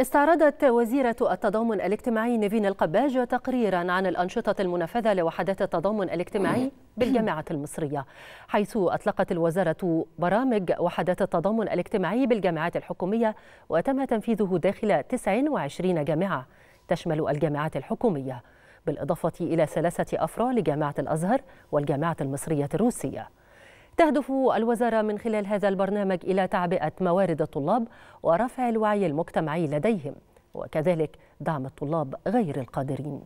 استعرضت وزيرة التضامن الاجتماعي نيفين القباج تقريرا عن الأنشطة المنفذة لوحدات التضامن الاجتماعي بالجامعة المصرية حيث أطلقت الوزارة برامج وحدات التضامن الاجتماعي بالجامعات الحكومية وتم تنفيذه داخل 29 جامعة تشمل الجامعات الحكومية بالإضافة إلى ثلاثة أفرع لجامعة الأزهر والجامعة المصرية الروسية تهدف الوزارة من خلال هذا البرنامج إلى تعبئة موارد الطلاب ورفع الوعي المجتمعي لديهم وكذلك دعم الطلاب غير القادرين